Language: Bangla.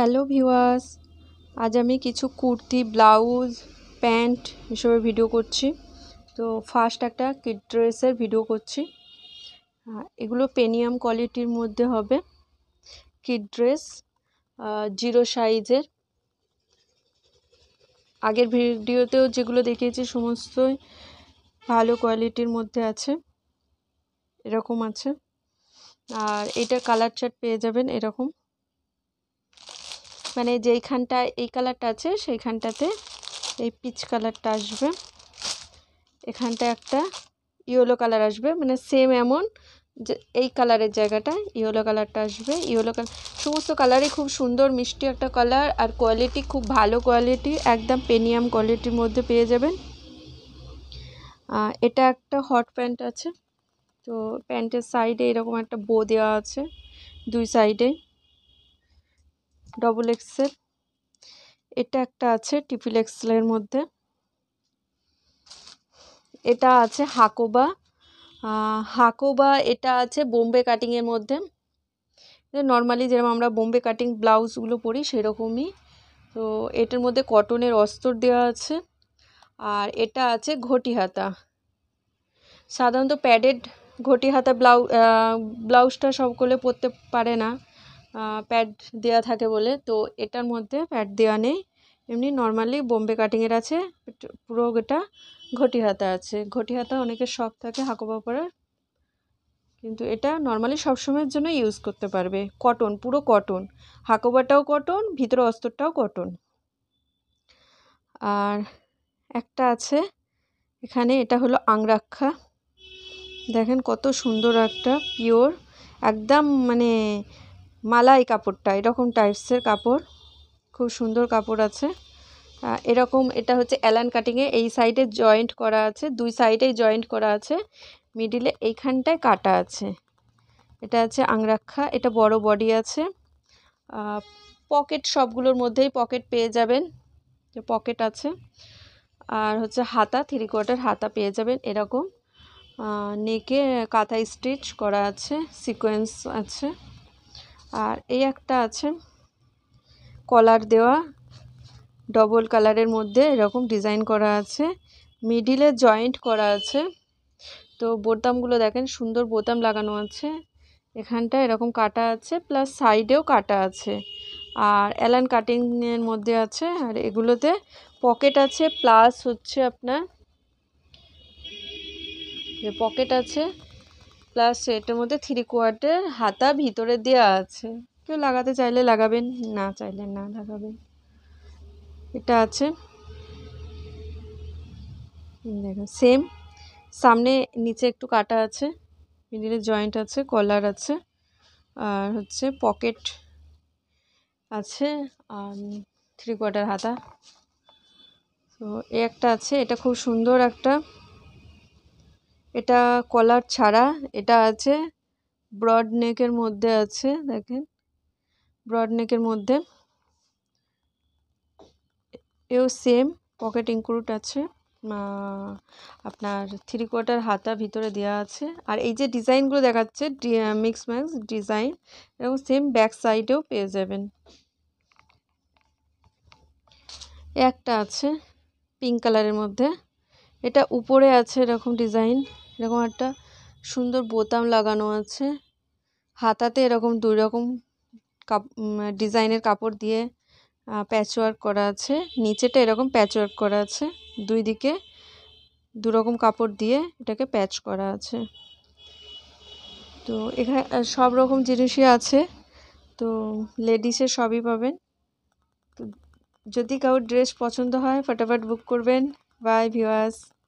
হ্যালো ভিওয়াস আজ আমি কিছু কুর্তি ব্লাউজ প্যান্ট এসবে ভিডিও করছি তো ফার্স্ট একটা কিড ড্রেসের ভিডিও করছি এগুলো পেনিয়াম কোয়ালিটির মধ্যে হবে কিড ড্রেস জিরো সাইজের আগের ভিডিওতেও যেগুলো দেখিয়েছি সমস্তই ভালো কোয়ালিটির মধ্যে আছে এরকম আছে আর এটা কালার চার্ট পেয়ে যাবেন এরকম মানে যেইখানটা এই কালারটা আছে সেইখানটাতে এই পিচ কালারটা আসবে এখানটা একটা ইয়েলো কালার আসবে মানে সেম এমন যে এই কালারের জায়গাটা ইয়েলো কালারটা আসবে ইয়েলো কালার সমস্ত কালারই খুব সুন্দর মিষ্টি একটা কালার আর কোয়ালিটি খুব ভালো কোয়ালিটি একদম পেনিয়াম কোয়ালিটির মধ্যে পেয়ে যাবেন এটা একটা হট প্যান্ট আছে তো প্যান্টের সাইডে এরকম একটা বো দেওয়া আছে দুই সাইডে ডবল এক্সেল এটা একটা আছে টিপিল এক্সেলের মধ্যে এটা আছে হাকোবা হাকোবা এটা আছে বোম্বে কাটিংয়ের মধ্যে নর্মালি যেরকম আমরা বোম্বে কাটিং ব্লাউজগুলো পরি সেরকমই তো এটার মধ্যে কটনের অস্তর দেওয়া আছে আর এটা আছে ঘটি হাতা সাধারণত প্যাডেড ঘটি হাতা ব্লাউ ব্লাউজটা সকলে পরতে পারে না প্যাড দেওয়া থাকে বলে তো এটার মধ্যে প্যাড দেওয়া নেই এমনি নর্মালি বোম্বে কাটিংয়ের আছে পুরো এটা ঘটি হাতা আছে ঘটি হাতা অনেকের শখ থাকে হাঁকোপা পরে কিন্তু এটা নর্মালি সবসময়ের জন্য ইউজ করতে পারবে কটন পুরো কটন হাঁকোপাটাও কটন ভিতরে অস্তরটাও কটন আর একটা আছে এখানে এটা হলো আংরাক্ষা দেখেন কত সুন্দর একটা পিওর একদম মানে মালাই কাপড়টা এরকম টাইপসের কাপড় খুব সুন্দর কাপড় আছে এরকম এটা হচ্ছে অ্যালান কাটিংয়ে এই সাইডে জয়েন্ট করা আছে দুই সাইডেই জয়েন্ট করা আছে মিডিলে এইখানটায় কাটা আছে এটা আছে আংরাক্ষা এটা বড় বডি আছে পকেট সবগুলোর মধ্যেই পকেট পেয়ে যাবেন যে পকেট আছে আর হচ্ছে হাতা থ্রি কোয়ার্টার হাতা পেয়ে যাবেন এরকম নেকে কাঁথা স্টিচ করা আছে সিকোয়েন্স আছে আর এই একটা আছে কলার দেওয়া ডবল কালারের মধ্যে এরকম ডিজাইন করা আছে মিডিলে জয়েন্ট করা আছে তো বোতামগুলো দেখেন সুন্দর বোতাম লাগানো আছে এখানটা এরকম কাটা আছে প্লাস সাইডেও কাটা আছে আর অ্যালান কাটিংয়ের মধ্যে আছে আর এগুলোতে পকেট আছে প্লাস হচ্ছে আপনার পকেট আছে প্লাস এটার মধ্যে থ্রি কোয়ার্টার হাতা ভিতরে দেওয়া আছে কেউ লাগাতে চাইলে লাগাবেন না চাইলে না লাগাবেন এটা আছে দেখো সেম সামনে নিচে একটু কাটা আছে মিডিলে জয়েন্ট আছে কলার আছে আর হচ্ছে পকেট আছে আর থ্রি কোয়ার্টার হাতা তো এ একটা আছে এটা খুব সুন্দর একটা এটা কলার ছাড়া এটা আছে ব্রড নেকের মধ্যে আছে দেখেন ব্রড নেকের মধ্যে এও সেম পকেট ইনক্লুড আছে আপনার থ্রি কোয়ার্টার হাতা ভিতরে দেওয়া আছে আর এই যে ডিজাইনগুলো দেখাচ্ছে মিক্স ম্যাক্স ডিজাইন এবং সেম ব্যাক সাইডেও পেয়ে যাবেন একটা আছে পিঙ্ক কালারের মধ্যে এটা উপরে আছে এরকম ডিজাইন এরকম একটা সুন্দর বোতাম লাগানো আছে হাতাতে এরকম দুই রকম কাপ ডিজাইনের কাপড় দিয়ে প্যাচওয়ার্ক করা আছে নিচেটা এরকম প্যাচওয়ার্ক করা আছে দুই দিকে দুরকম কাপড় দিয়ে এটাকে প্যাচ করা আছে তো এখানে সব রকম জিনিসই আছে তো লেডিসে সবই পাবেন তো যদি কারোর ড্রেস পছন্দ হয় ফটাফট বুক করবেন বাই ভিওয়ার্স